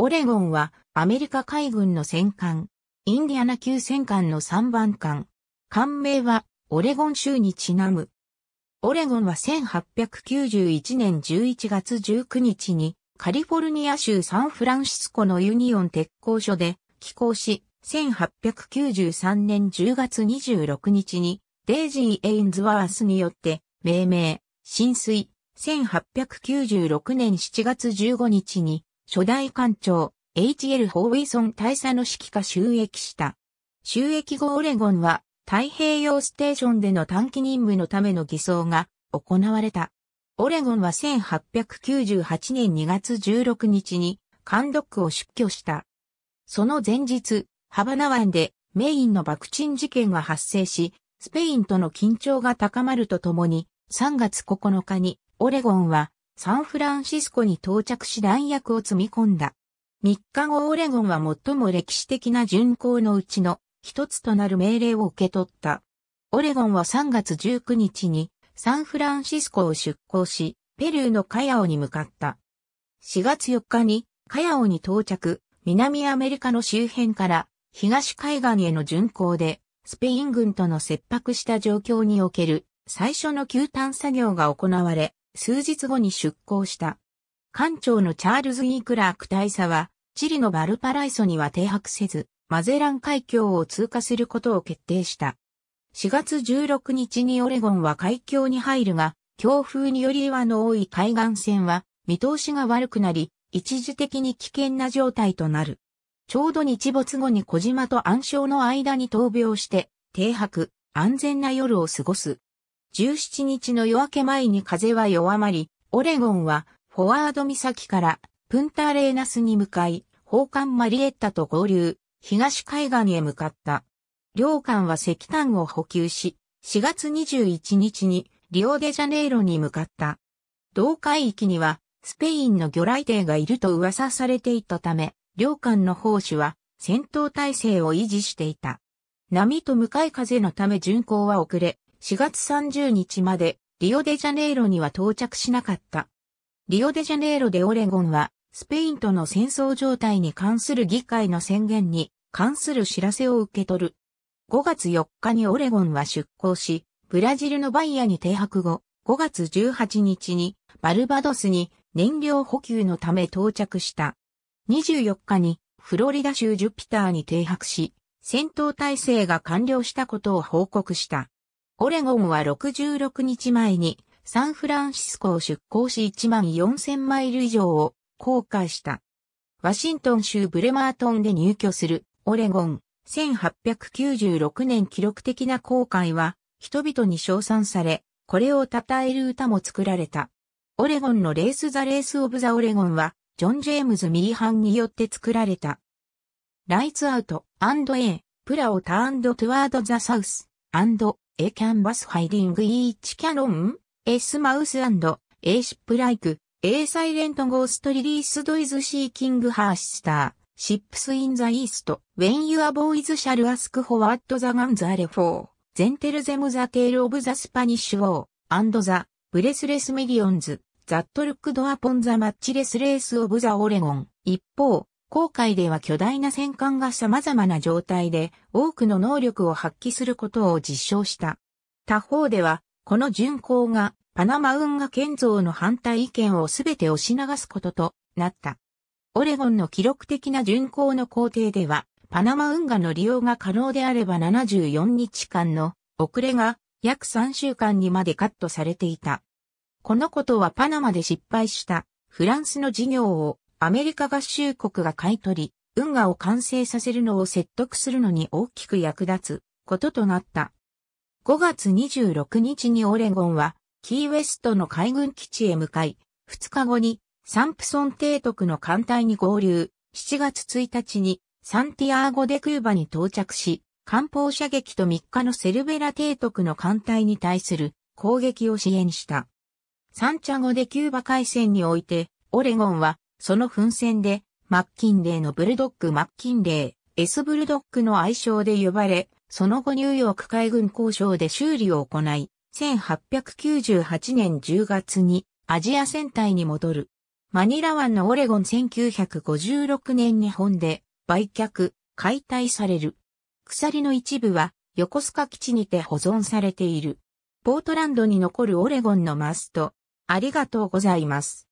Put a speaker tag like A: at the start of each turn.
A: オレゴンはアメリカ海軍の戦艦、インディアナ級戦艦の3番艦。艦名はオレゴン州にちなむ。オレゴンは1891年11月19日にカリフォルニア州サンフランシスコのユニオン鉄工所で寄港し、1893年10月26日にデイジー・エインズワースによって命名、浸水、1896年7月15日に初代艦長、H.L. ホーウィソン大佐の指揮下収益した。収益後オレゴンは太平洋ステーションでの短期任務のための偽装が行われた。オレゴンは1898年2月16日にックを出去した。その前日、ハバナ湾でメインの爆沈事件が発生し、スペインとの緊張が高まるとともに、3月9日にオレゴンはサンフランシスコに到着し弾薬を積み込んだ。3日後オレゴンは最も歴史的な巡航のうちの一つとなる命令を受け取った。オレゴンは3月19日にサンフランシスコを出港し、ペルーのカヤオに向かった。4月4日にカヤオに到着、南アメリカの周辺から東海岸への巡航で、スペイン軍との切迫した状況における最初の球探作業が行われ、数日後に出港した。艦長のチャールズ・イークラーク大佐は、チリのバルパライソには停泊せず、マゼラン海峡を通過することを決定した。4月16日にオレゴンは海峡に入るが、強風により岩の多い海岸線は、見通しが悪くなり、一時的に危険な状態となる。ちょうど日没後に小島と暗礁の間に闘病して、停泊、安全な夜を過ごす。17日の夜明け前に風は弱まり、オレゴンはフォワード岬からプンターレーナスに向かい、宝冠マリエッタと合流、東海岸へ向かった。両艦は石炭を補給し、4月21日にリオデジャネイロに向かった。同海域にはスペインの魚雷艇がいると噂されていたため、両艦の砲手は戦闘態勢を維持していた。波と向かい風のため巡航は遅れ、4月30日までリオデジャネイロには到着しなかった。リオデジャネイロでオレゴンはスペインとの戦争状態に関する議会の宣言に関する知らせを受け取る。5月4日にオレゴンは出港し、ブラジルのバイヤに停泊後、5月18日にバルバドスに燃料補給のため到着した。24日にフロリダ州ジュピターに停泊し、戦闘態勢が完了したことを報告した。オレゴンは66日前にサンフランシスコを出港し1万4000マイル以上を航海した。ワシントン州ブレマートンで入居するオレゴン1896年記録的な航海は人々に称賛され、これを称える歌も作られた。オレゴンのレース・ザ・レース・オブ・ザ・オレゴンは、ジョン・ジェームズ・ミーハンによって作られた。ライツ・アウト・アンド・エイ・プラをタ・ーンド・トゥワード・ザ・サウス、アンド・ A canvas hiding each canon, S mouse and A ship like, A silent ghost released is seeking her sister, ships in the east, when your boys shall ask for what the guns are for, then tell them the tale of the Spanish war, and the breathless millions, that looked upon the matchless race of the Oregon. 一方、航海では巨大な戦艦が様々な状態で多くの能力を発揮することを実証した。他方では、この巡航がパナマ運河建造の反対意見をすべて押し流すこととなった。オレゴンの記録的な巡航の工程では、パナマ運河の利用が可能であれば74日間の遅れが約3週間にまでカットされていた。このことはパナマで失敗したフランスの事業をアメリカ合衆国が買い取り、運河を完成させるのを説得するのに大きく役立つこととなった。5月26日にオレゴンは、キーウェストの海軍基地へ向かい、2日後にサンプソン提督の艦隊に合流、7月1日にサンティアーゴ・デクーバに到着し、艦砲射撃と3日のセルベラ提督の艦隊に対する攻撃を支援した。サンチャゴ・デキューバ海戦において、オレゴンはその噴戦で、マッキンレーのブルドッグマッキンレー、S ブルドッグの愛称で呼ばれ、その後ニューヨーク海軍交渉で修理を行い、1898年10月にアジア戦隊に戻る。マニラ湾のオレゴン1956年日本で売却、解体される。鎖の一部は横須賀基地にて保存されている。ポートランドに残るオレゴンのマスト。ありがとうございます。